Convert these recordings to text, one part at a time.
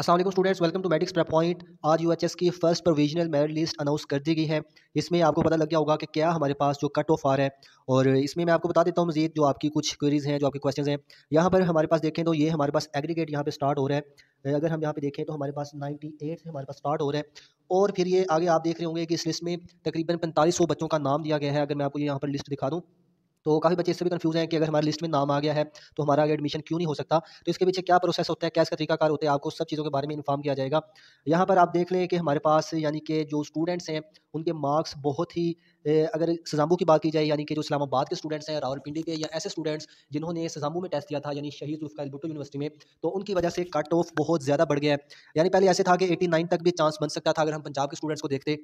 Aslam students welcome to medics point आज U की first provisional merit list announce कर दी गई है इसमें आपको पता लग गया होगा कि क्या हमारे पास जो कट ऑफ आ रहा है और इसमें मैं आपको बता देता हूँ मजीद जो आपकी कुछ क्वेरीज हैं जो आपके क्वेश्चन हैं यहाँ पर हमारे पास देखें तो ये हमारे पास एग्रीगेट यहाँ पर स्टार्ट हो रहा है अगर हम यहाँ पर देखें तो हमारे पास नाइन्टी से हमारे पास स्टार्ट हो रहा है और फिर ये आगे आप देख रहे होंगे कि इस लिस्ट में तकरीबन पैंतालीस बच्चों का नाम दिया गया है अगर मैं आपको यहाँ पर लिस्ट दिखा दूँ तो काफ़ी बच्चे इससे भी कन्फ्यूज हैं कि अगर हमारी लिस्ट में नाम आ गया है तो हमारा आगे एडमिशन क्यों नहीं हो सकता तो इसके पीछे क्या प्रोसेस होता है क्या इसका तरीकाकार होता है आपको सब चीज़ों के बारे में इन्फॉर्म किया जाएगा यहाँ पर आप देख लें कि हमारे पास यानी कि जो स्टूडेंट्स हैं उनके मार्क्स बहुत ही अगर सजाम्बू की बात की जाए यानी कि जो इस्लामाबाद के स्टूडेंट्स हैं रावलपिंडी के या ऐसे स्टूडेंट्स जिन्होंने सजाम्बू में टेस्ट दिया था यानी शहीद जुल्फ़ाइल बुटो यूनिवर्सिटी में तो उनकी वजह से कट ऑफ बहुत ज़्यादा बढ़ गया है यानी पहले ऐसे था कि एटी तक भी चांस बन सकता था अगर हम पंजाब के स्टूडेंट्स को देखते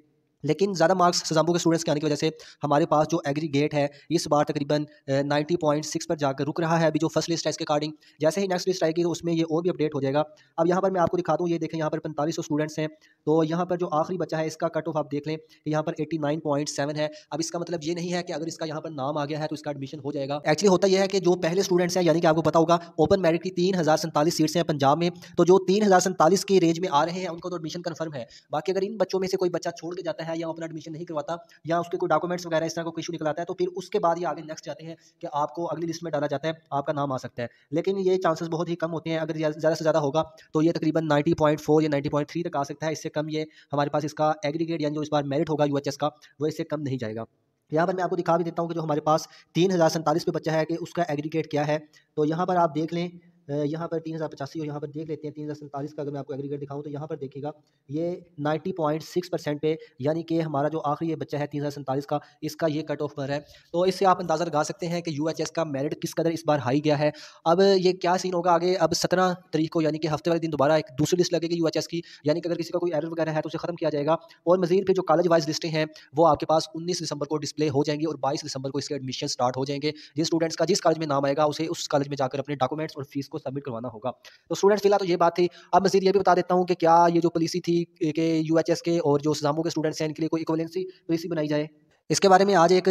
लेकिन ज़्यादा मार्क्स सजाम्बू के स्टूडेंट्स के आने की वजह से हमारे पास जो एग्रीगेट है इस बार तकरीबन नाइन्टी पॉइंट सिक्स पर जाकर रुक रहा है अभी जो फर्स्ट लिस्ट है इसके अकॉर्डिंग जैसे ही नेक्स्ट लिस्ट आएगी तो उसमें ये और भी अपडेट हो जाएगा अब यहाँ पर मैं आपको दिखाता हूँ ये देखें यहाँ पर पैंतालीस स्टूडेंट्स हैं तो यहाँ पर जो आखिरी बच्चा है इसका कट ऑफ आप देख लें यहाँ पर एट्टी नाइन पॉइंट सेवन है अब इसका मतलब ये नहीं है कि अगर इसका यहाँ पर नाम आ गया है तो इसका एडमिशन हो जाएगा एक्चुअली होता यह है कि जो पहले स्टूडेंट्स हैं यानी कि आपको पता होगा ओपन मेरिट की तीन हज़ार सैंतालीस सीट्स हैं पंजाब में तो जो तीन हज़ार की रेंज में आ रहे हैं उनका तो एडमिशन कन्फर्म है बाकी अगर इन बच्चों में से कोई बच्चा छोड़ के जाता है है या अपना एडमिशन नहीं करवाता या उसके कोई डॉक्यूमेंट्स वगैरह इस तरह का इशू निकलता है तो फिर उसके बाद ही आगे नेक्स्ट जाते हैं कि आपको अगली लिस्ट में डाला जाता है आपका नाम आ सकता है लेकिन ये चांसेस बहुत ही कम होते हैं अगर ज़्यादा से ज़्यादा होगा तो ये तकरीबन फोर या थ्री तक आ सकता है इससे कम ये हमारे पास इसका एग्रीगेट यानी जो इस बार मेरिट होगा यूएचएस का वो इससे कम नहीं जाएगा यहाँ पर मैं आपको दिखा भी देता हूँ कि जो हमारे पास तीन हज़ार सैंतालीस पे बच्चा है कि उसका एग्रीगेट क्या है तो यहाँ पर आप देख लें यहाँ पर तीन हज़ार पचासी और यहाँ पर देख लेते हैं तीन हज़ार सैंतालीस का अगर मैं आपको एग्रीगेट दिखाऊँ तो यहाँ पर देखिएगा ये नाइन्टी पॉइंट सिक्स परसेंट पे यानी कि हमारा जो आखिरी ये बच्चा है तीन हज़ार सैंतालीस का इसका ये कट ऑफ पर है तो इससे आप अंदाज़ा लगा सकते हैं कि यू एच एस का मेरिट किस कदर इस बार हाई गया है अब ये क्या सीन होगा आगे अब सत्रह तरीक को यानी कि हफ्ते वाले दिन दोबारा एक दूसरी लिस्ट लगेगी यू एच एस की यानी कि अगर किसी का कोई एरर वगैरह है तो उसे ख़त्म किया जाएगा और मजीद फिर जो कॉलेज वाइज लिस्टें हैं वो आपके पास उन्नीस दिसंबर को डिस्प्ले हो जाएंगी और बाईस दिसंबर को इसके एडमिशन स्टार्ट हो जाएंगे जिस स्टूडेंट्स का जिस कॉलेज में नाम आएगा उसे उस कॉलेज में जाकर अपने डॉक्यूमेंट्स और फीस इसको सबमिट करवाना होगा तो स्टूडेंट्स फिलहाल तो ये बात थी अब मजीद ये भी बता देता हूँ कि क्या ये जो पॉलिसी थी कि यू के और जो सामू के स्टूडेंट्स हैं इनके लिए कोई इक्वलेंसी पॉलिसी बनाई जाए इसके बारे में आज एक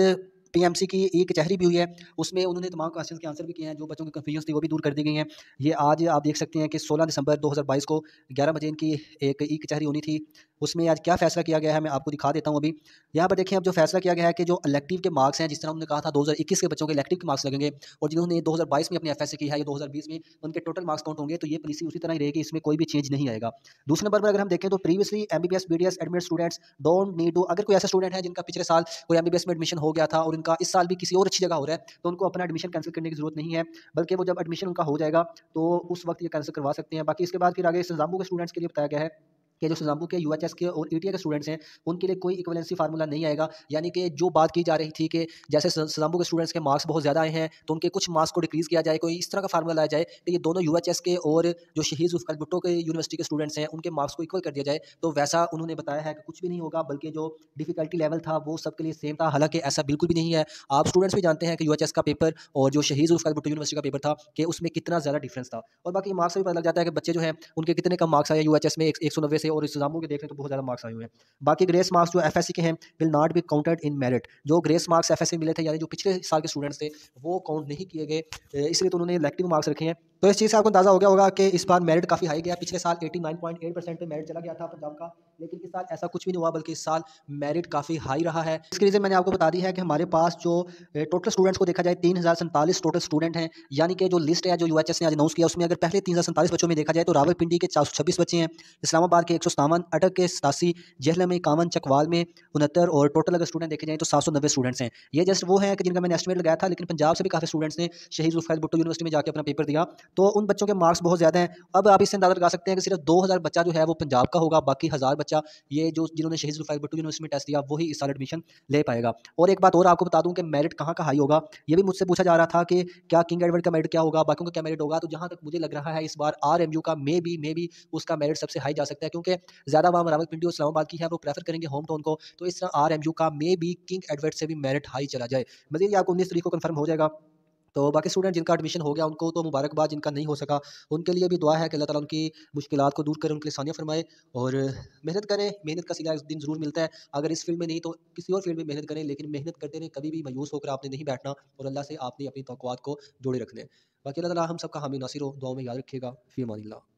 पीएमसी की एक कचहरी भी हुई है उसमें उन्होंने तमाम क्वेश्चन के आंसर भी किए हैं जो बच्चों की कन्फ्यूजन थी वो भी दूर कर दी गई हैं ये आज आप देख सकते हैं कि सोलह दिसंबर दो को ग्यारह बजे इनकी एक ई कचहरी होनी थी उसमें आज क्या फैसला किया गया है मैं आपको दिखा देता हूँ अभी यहाँ पर देखिए अब जो फैसला किया गया है कि जो इलेक्टिव के मार्क्स हैं जिस तरह उन्होंने कहा था दो के बच्चों के इलेक्टिव के मार्क्स लगेंगे और जिन्होंने दो में अपने एफ की है या दो में उनके टोटल मार्क्स काउंट होंगे तो ये पॉलिसी उसी तरह ही रहेगी इसमें कोई भी चेंज नहीं आएगा दूसरे नंबर पर अगर हम देखें तो previously M B admit students don't need to अगर कोई ऐसा स्टूडेंट है जिनका पिछले साल कोई एम में एडमिशन हो गया था और उनका इस साल भी किसी और अच्छी जगह हो रहा है तो उनको अपना एडमिशन कैंसिल करने की जरूरत नहीं है बल्कि वो जब एडमिशन उनका हो जाएगा तो उस वक्त ये कैंसिल करवा सकते हैं बाकी इसके बाद फिर आगे इस के स्टूडेंट्स के लिए बताया गया है के जो सुजामपुर के यू के और ई e के स्टूडेंट्स हैं उनके लिए कोई इक्वलेंसी फार्मूला नहीं आएगा यानी कि जो बात की जा रही थी कि जैसे सुजामपुर के स्टूडेंट्स के मार्क्स बहुत ज़्यादा आए हैं तो उनके कुछ मार्क्स को डिक्रीज़ किया जाए कोई इस तरह का फार्मूला लाया जाए कि ये दोनों यू के और जो शहीद जुल्फ़ भुट्टो के यूनिवर्सिटी के स्टूडेंट्स हैं उनके मार्क्स को इक्वल कर दिया जाए तो वैसा उन्होंने बताया है कि कुछ भी नहीं होगा बल्कि जो डिफ़िकल्टी लेवल था वो सबके लिए सेम था हालांकि ऐसा बिल्कुल भी नहीं है आप स्टूडेंट्स भी जानते हैं कि यू का पेपर और जो शहीद जुल्फ़ भुट्टो यूनिवर्सिटी का पेपर था कि उसमें कितना ज़्यादा डिफ्रेंस था और बाकी मार्क्स भी पता लग जाता है कि बच्चे जो हैं उनके कितने कम मार्क्स आए यू में एक सौ से और एग्जामों के देख रहे हैं तो बहुत ज़्यादा मार्क्स आए हुए हैं बाकी ग्रेस मार्क्स जो एफ के हैं will not be counted in merit जो ग्रेस मार्क्स एफ मिले थे यानी जो पिछले साल के स्टूडेंट्स थे वो काउंट नहीं किए गए इसलिए तो उन्होंने इलेक्टिव मार्क्स रखे हैं तो इस चीज़ से आपको अंदाजा हो गया होगा कि इस बार मेरिट काफ़ी हाई गया पिछले साल 89.8 परसेंट पर मेरिट चला गया था पंजाब का लेकिन इस साल ऐसा कुछ भी नहीं हुआ बल्कि इस साल मेरिट काफ़ी हाई रहा है इसके रीज़न मैंने आपको बता दी है कि हमारे पास जो टोटल स्टूडेंट्स को देखा जाए तीन टोटल स्टूडेंट हैं यानी कि जो लिस्ट है जो यू ने आज अनाउंस किया उसमें अगर पहले तीन बच्चों में देखा जाए तो रावलपिंडी के चार बच्चे हैं इस्लामाबाद के के एक सौ सावन अटक के सतासी जहलम इक्यावन चकवाल में उनहत्तर और टोटल अगर स्टूडेंट देखे जाए तो सात सौ नब्बे स्टूडेंट्स हैं ये जस्ट वो हैं कि जिनका मैंने एस्टिमेट लगाया था लेकिन पंजाब से भी काफ़ी स्टूडेंट्स ने शहीद उफैद भुट्टो यूनिवर्सिटी में जाकर अपना पेपर दिया तो उन बच्चों के मार्क्स बहुत ज़्यादा हैं अब आप इससे अंदाजा लगा सकते हैं कि सिर्फ दो हज़ार बच्चा जो है वो पंजाब का होगा बाकी हज़ार बच्चा ये जो जिन्होंने शहीद उफैद भुट्टो यूनिवर्सिटी में टेस्ट दिया वही इस साल एडमिशन ले पाएगा और एक बात और आपको बता दूँ कि मेरिट कहाँ का हाई होगा ये भी मुझसे पूछा जा रहा था कि क्या किंग एडवर्ड का मेरिट क्या होगा बाकी का क्या मेरिट होगा तो जहाँ तक मुझे लग रहा है इस बार आर का मे बी मे बी उसका मेरिट सबसे हाई जा सकता है क्योंकि क्योंकि ज़्यादा आवाम पिंडी और इस्लामाबाद की है वो प्रेफर करेंगे होम टाउन को तो इस तरह आर एम यू का मे बी किंग एडवर्ट से भी मेरिट हाई चला जाए मजीद मतलब आपको उन्नीस तरीक को कन्फर्म हो जाएगा तो बाकी स्टूडेंट जिनका एडमिशन हो गया उनको तो मुबारकबाद जिनका नहीं हो सका उनके लिए भी दुआ है कि अल्लाह ताला उनकी मुश्किल को दूर करें उनके लिए सानिया फरमाए और मेहनत करें मेहनत का सिला इस दिन ज़रूर मिलता है अगर इस फील्ड में नहीं तो किसी और फील्ड में मेहनत करें लेकिन मेहनत करते रहें कभी भी मायूस होकर आपने नहीं बैठना और अल्लाह से आपने अपनी तो को जोड़े रखने बाकी अल्लाह तला हम सबका हामी नासिर हो दुआ में याद रखिएगा फ़ी मानी